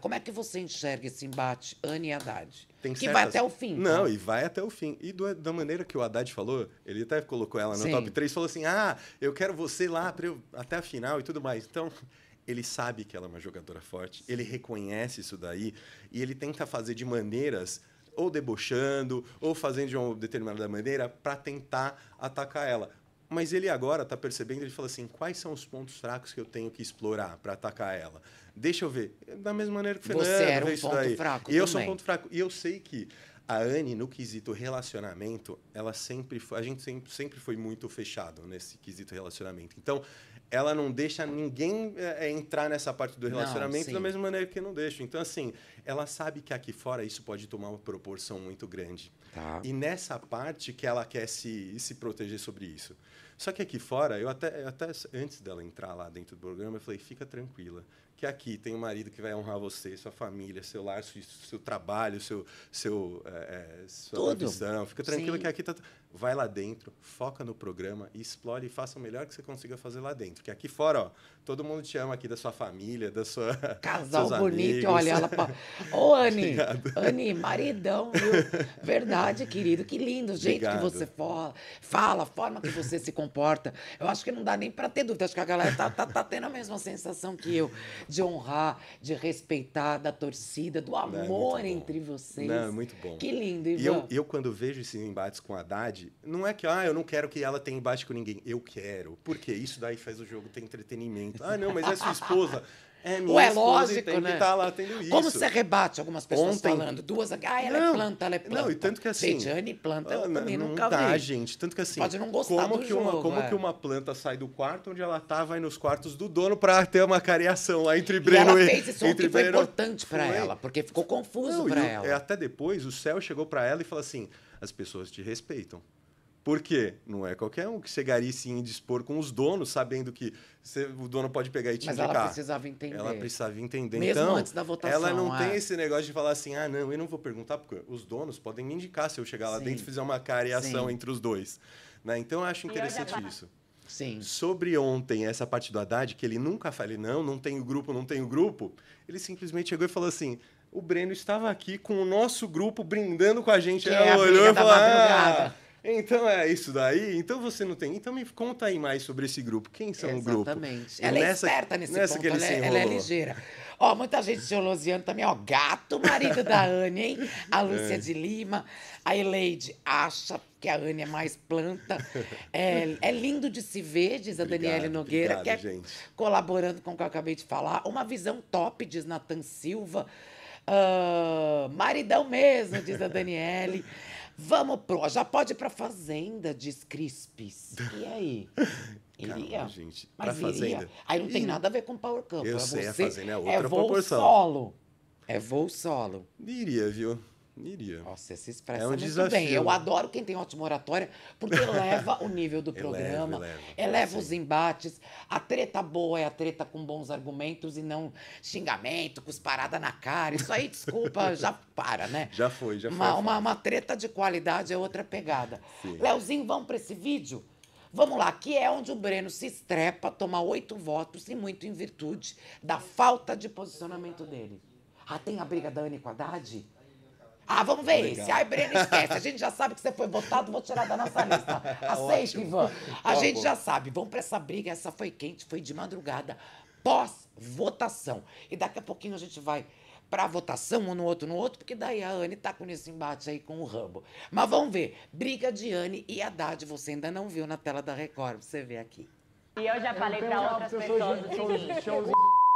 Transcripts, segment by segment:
Como é que você enxerga esse embate, Anne e Haddad? Tem que certas... vai até o fim. Não, né? e vai até o fim. E do, da maneira que o Haddad falou, ele até colocou ela no Sim. top 3, falou assim: ah, eu quero você lá eu... até a final e tudo mais. Então, ele sabe que ela é uma jogadora forte, ele reconhece isso daí e ele tenta fazer de maneiras ou debochando, ou fazendo de uma determinada maneira para tentar atacar ela. Mas ele agora está percebendo, ele fala assim: quais são os pontos fracos que eu tenho que explorar para atacar ela? Deixa eu ver. Da mesma maneira que o Fernando Você era um ponto daí. fraco. E eu sou um ponto fraco. E eu sei que a Anne, no quesito relacionamento, ela sempre a gente sempre, sempre foi muito fechado nesse quesito relacionamento. Então, ela não deixa ninguém é, é entrar nessa parte do relacionamento não, da mesma maneira que eu não deixo. Então, assim, ela sabe que aqui fora isso pode tomar uma proporção muito grande. Tá. E nessa parte que ela quer se, se proteger sobre isso. Só que aqui fora, eu até, eu até antes dela entrar lá dentro do programa, eu falei: fica tranquila, que aqui tem um marido que vai honrar você, sua família, seu lar, seu, seu trabalho, seu, seu, é, sua Tudo. Fica tranquila Sim. que aqui tá. Vai lá dentro, foca no programa, explore e faça o melhor que você consiga fazer lá dentro. Que aqui fora, ó, todo mundo te ama aqui da sua família, da sua. Casal bonito, amigos. olha ela. Ô, Anne, Anne, maridão, viu? Verdade, querido, que lindo, o jeito Obrigado. que você fala, fala, a forma que você se comporta comporta. Eu acho que não dá nem para ter dúvida. Acho que a galera tá, tá, tá, tendo a mesma sensação que eu de honrar, de respeitar, da torcida, do amor não, é entre vocês. Não, é muito bom. Que lindo, Ivan. E eu, eu, quando vejo esses embates com a Haddad, não é que, ah, eu não quero que ela tenha embate com ninguém. Eu quero. Porque isso daí faz o jogo ter entretenimento. Ah, não, mas é sua esposa. É, minha lógico, tem né? que tá estar lá tendo isso. Como você rebate algumas pessoas Ontem... falando? Duas, ah, ela é não, é planta, ela é planta. Não, e tanto que assim... Gente, planta, eu também não nunca dá, vi. gente. Tanto que assim... Pode não gostar como que jogo, uma, Como é. que uma planta sai do quarto onde ela tá, vai nos quartos do dono pra ter uma careação lá entre Breno e... ela fez isso entre que Breno... foi importante pra foi. ela, porque ficou confuso não, pra eu, ela. É, até depois, o céu chegou pra ela e falou assim, as pessoas te respeitam. Por quê? Não é qualquer um que chegaria se indispor com os donos, sabendo que você, o dono pode pegar e te Mas indicar. ela precisava entender. Ela precisava entender. Mesmo então, antes da votação. Ela não é. tem esse negócio de falar assim, ah, não, eu não vou perguntar, porque os donos podem me indicar se eu chegar lá Sim. dentro e fizer uma cariação entre os dois. Né? Então, eu acho interessante eu isso. Sim. Sobre ontem, essa parte do Haddad, que ele nunca falou não, não tem o grupo, não tem o grupo, ele simplesmente chegou e falou assim, o Breno estava aqui com o nosso grupo brindando com a gente. Que ela né? é a olhou e falou: ah, então é isso daí. Então você não tem. Então me conta aí mais sobre esse grupo. Quem são Exatamente. o grupo? Exatamente. Ela é nessa, é esperta nesse nessa ponto. Que ele ela, se é- ela é ligeira. Ó, oh, muita gente holosiano também, ó. Gato, marido da Anne, hein? A é. Lúcia é. de Lima. A Eleide acha que a Anne é mais planta. É, é lindo de se ver, diz a obrigado, Daniele Nogueira, obrigado, que é, gente. colaborando com o que eu acabei de falar. Uma visão top, diz Natan Silva. Uh, maridão mesmo, diz a Daniele. Vamos pro, já pode ir pra fazenda, diz Crispis. E aí? Iria. Calma, gente. Mas pra iria. fazenda. Aí não tem nada a ver com Power Camp. Eu é sei, você, a fazenda é, é outra é voo proporção. Solo. É voo solo. Iria, viu? Iria. Nossa, você se expressa é um desafio. bem. Eu adoro quem tem ótima oratória, porque eleva o nível do programa, eleva, eleva. eleva os embates. A treta boa é a treta com bons argumentos e não xingamento, cusparada na cara. Isso aí, desculpa, já para, né? Já foi, já foi. Uma, uma, uma treta de qualidade é outra pegada. Sim. Leozinho, vamos para esse vídeo? Vamos lá, que é onde o Breno se estrepa, toma oito votos e muito em virtude da falta de posicionamento dele. Ah, tem a briga da Anne com Haddad? Ah, vamos ver Legal. esse. Ai, Breno, esquece. A gente já sabe que você foi votado, vou tirar da nossa lista. Aceita, Ivan. A tá gente já sabe. Vamos para essa briga. Essa foi quente, foi de madrugada, pós-votação. E daqui a pouquinho a gente vai para votação, um no outro, no outro, porque daí a Anne tá com esse embate aí com o Rambo. Mas vamos ver. Briga de Anne e Haddad, você ainda não viu na tela da Record, você vê aqui. E eu já falei para outras pessoas. São, são,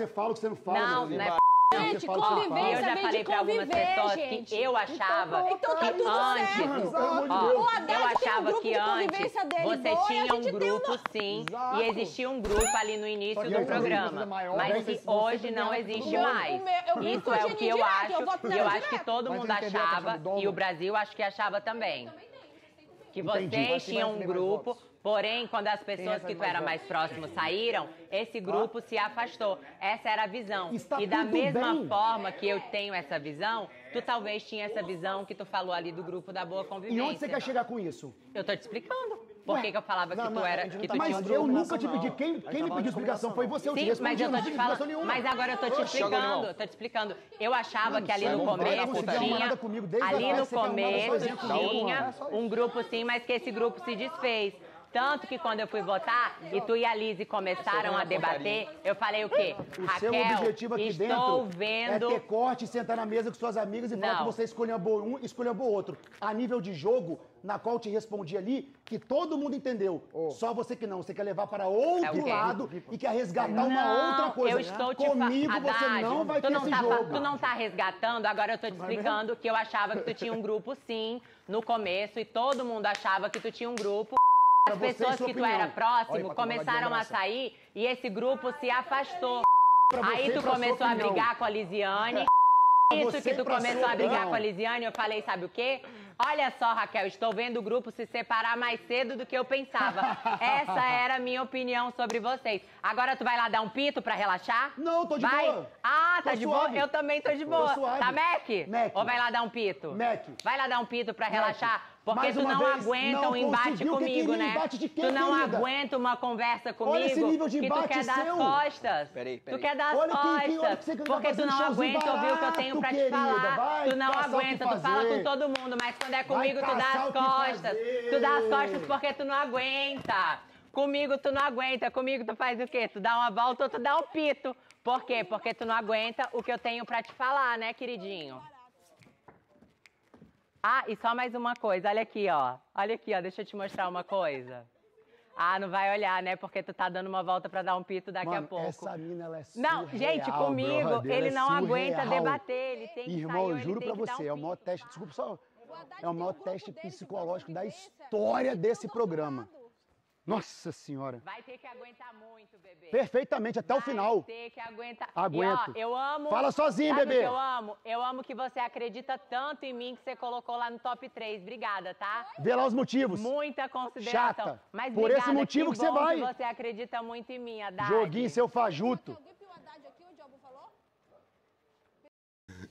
você fala o que você não fala. Não, não é p... Gente, convivência eu já falei pra algumas pessoas gente. que eu então achava então, tá que antes, ó, eu achava um que antes você boa, tinha um grupo uma... sim Exato. e existia um grupo ali no início do programa, maior, mas né? que hoje não existe meu, mais. Meu, eu Isso é o que eu acho e eu, eu acho que todo mundo achava e o Brasil acho que achava também. Que vocês tinham um grupo Porém, quando as pessoas que tu era mais próximo saíram, esse grupo se afastou. Essa era a visão. Está e da mesma bem. forma que eu tenho essa visão, tu talvez tinha essa visão que tu falou ali do grupo da boa convivência. E onde você quer chegar com isso? Eu tô te explicando. Por que, que eu falava não, que tá tu era. Que tu mas tinha eu nunca te pedi. Quem, quem me pediu explicação foi você, eu Sim, te respondi, mas eu tô te falando. Mas agora eu tô te explicando, tô te explicando. Eu achava que ali no começo tinha. Ali no começo tinha é um grupo sim, mas que esse grupo se desfez. Tanto que quando eu fui votar e tu e a Liz começaram a é debater, eu falei o quê? O Raquel, seu objetivo aqui estou dentro vendo... é ter corte, sentar na mesa com suas amigas e falar Não. que você escolhambou um, o outro. A nível de jogo, na qual te respondi ali, que todo mundo entendeu. Oh. Só você que não. Você quer levar para outro é lado e quer resgatar não, uma outra coisa. Eu estou te Comigo fa... você não vai ter não esse tá, jogo. Tu não tá resgatando, agora eu tô te é explicando que eu achava que tu tinha um grupo, sim, no começo, e todo mundo achava que tu tinha um grupo. As pessoas que opinião. tu era próximo Olha, começaram a sair e esse grupo se afastou. Aí tu começou a brigar com a Lisiane. Isso que tu começou a brigar com a Lisiane, eu falei, sabe o quê? Olha só, Raquel, estou vendo o grupo se separar mais cedo do que eu pensava. Essa era a minha opinião sobre vocês. Agora tu vai lá dar um pito pra relaxar? Não, tô de vai? boa. Ah, tá de boa? Eu também tô de boa. Tô tá suave. Tá, Mac? Mac? Ou vai lá dar um pito? Mac. Vai lá dar um pito pra Mac. relaxar? Porque tu não vez, aguenta não um embate comigo, né? Embate de tu não querida? aguenta uma conversa comigo olha esse nível de embate tu quer dar as costas. Peraí, peraí. Tu quer dar olha costas. Que, que, olha que você tá porque tu não aguenta ouvir o que eu tenho pra querida. te falar. Vai tu não aguenta, tu fala com todo mundo, mas quando é comigo, tu dá as costas. Tu dá as costas porque tu não aguenta. Comigo tu não aguenta, comigo tu faz o quê? Tu dá uma volta ou tu dá um pito. Por quê? Porque tu não aguenta o que eu tenho para te falar, né, queridinho? Ah, e só mais uma coisa, olha aqui, ó. Olha aqui, ó, deixa eu te mostrar uma coisa. Ah, não vai olhar, né? Porque tu tá dando uma volta para dar um pito daqui Mano, a pouco. Essa mina, ela é surreal, Não, gente, comigo, brother, ele é não surreal. É aguenta debater, ele tem Irmão, que sair, eu juro para você, um é o maior pito, teste, tá? desculpa só. É o maior teste psicológico da história desse programa. Nossa Senhora. Vai ter que aguentar muito, bebê. Perfeitamente, até Vai o final. Vai ter que aguentar. Aguento. E, ó, eu amo... Fala sozinho, Sabe bebê. eu amo? Eu amo que você acredita tanto em mim que você colocou lá no top 3. Obrigada, tá? Vê lá os motivos. Muita consideração. Chata. Mas Por obrigada, esse motivo que, que você vai. Que você acredita muito em mim, Haddad. Joguinho seu fajuto. Haddad aqui, o Diogo falou?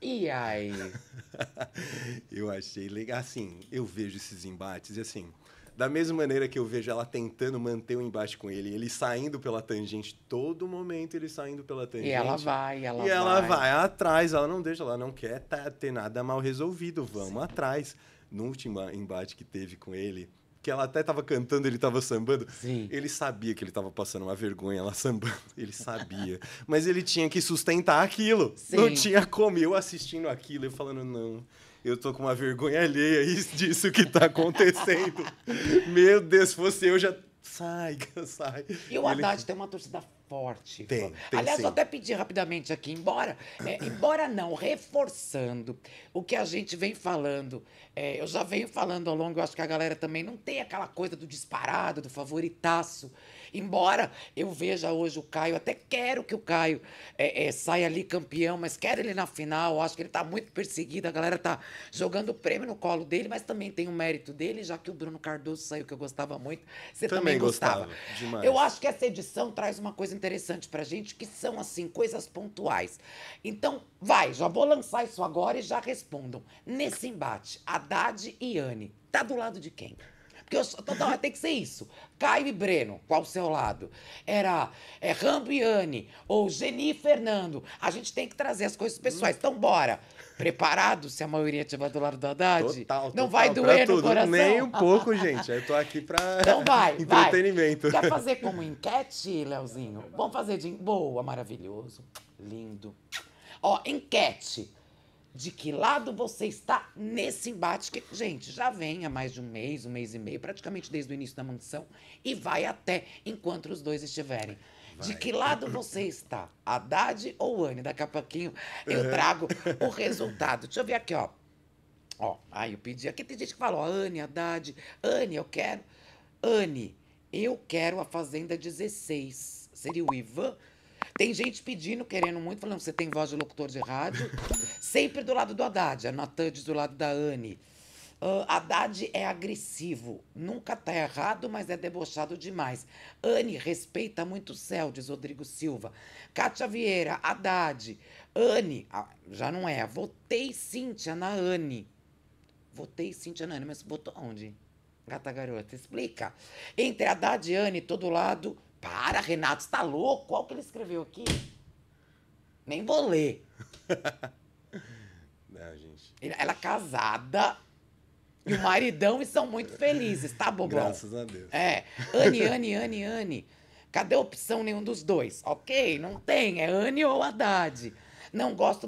E aí? eu achei legal. Assim, eu vejo esses embates e assim... Da mesma maneira que eu vejo ela tentando manter o embate com ele, ele saindo pela tangente, todo momento ele saindo pela tangente. E ela vai, ela e vai. E ela vai atrás, ela não deixa, ela não quer ter nada mal resolvido, vamos Sim. atrás. No último embate que teve com ele, que ela até tava cantando, ele tava sambando. Sim. Ele sabia que ele tava passando uma vergonha lá sambando. Ele sabia. Mas ele tinha que sustentar aquilo. Sim. Não tinha como. Eu assistindo aquilo e falando, não. Eu tô com uma vergonha alheia disso que tá acontecendo. Meu Deus, se fosse eu já. Sai, sai. E o Haddad ele... tem uma torcida forte. Tem, tem Aliás, sim. vou até pedir rapidamente aqui, embora, é, embora não, reforçando o que a gente vem falando. É, eu já venho falando ao longo, eu acho que a galera também não tem aquela coisa do disparado, do favoritaço. Embora eu veja hoje o Caio, até quero que o Caio é, é, saia ali campeão, mas quero ele na final. Acho que ele está muito perseguido. A galera está jogando o prêmio no colo dele, mas também tem o mérito dele, já que o Bruno Cardoso saiu, que eu gostava muito. Você também, também gostava. gostava. Demais. Eu acho que essa edição traz uma coisa interessante a gente, que são, assim, coisas pontuais. Então, vai, já vou lançar isso agora e já respondam. Nesse embate, Haddad e Anne, tá do lado de quem? Porque eu só, então, tá, tem que ser isso. Caio e Breno, qual o seu lado? Era é, Rambo e Anne, ou Geni e Fernando. A gente tem que trazer as coisas pessoais. Então, bora. Preparado se a maioria estiver do lado do Haddad? Total, total, Não vai doer no tudo, coração? Nem um pouco, gente. Eu tô aqui pra não vai, entretenimento. Vai. Quer fazer como enquete, Leozinho? Vamos fazer de... Boa, maravilhoso, lindo. Ó, enquete de que lado você está nesse embate que, gente, já vem há mais de um mês, um mês e meio, praticamente desde o início da mansão, e vai até enquanto os dois estiverem. Vai. De que lado você está? Haddad ou Anne? Daqui a pouquinho eu trago o resultado. Deixa eu ver aqui, ó. Ó, aí eu pedi. Aqui tem gente que fala, ó, Anne, Haddad, Anne, eu quero. Anne, eu quero a Fazenda 16. Seria o Ivan tem gente pedindo, querendo muito, falando você tem voz de locutor de rádio. Sempre do lado do Haddad, a Natandes do lado da Anne. Uh, Haddad é agressivo, nunca tá errado, mas é debochado demais. Anne respeita muito o céu, diz Rodrigo Silva. Kátia Vieira, Haddad. Anne, ah, já não é, votei Cíntia na Anne. Votei Cíntia na Anne, mas votou onde? Gata garota, explica. Entre Haddad e Anne, todo lado, para, Renato, você tá louco? Qual que ele escreveu aqui? Nem vou ler. Não, gente. Ela é casada e o maridão e são muito felizes, tá, bobão? Graças a Deus. É. Anne, Anne, Anne, Anne. Cadê a opção nenhum dos dois? Ok, não tem. É Anne ou Haddad. Não gosto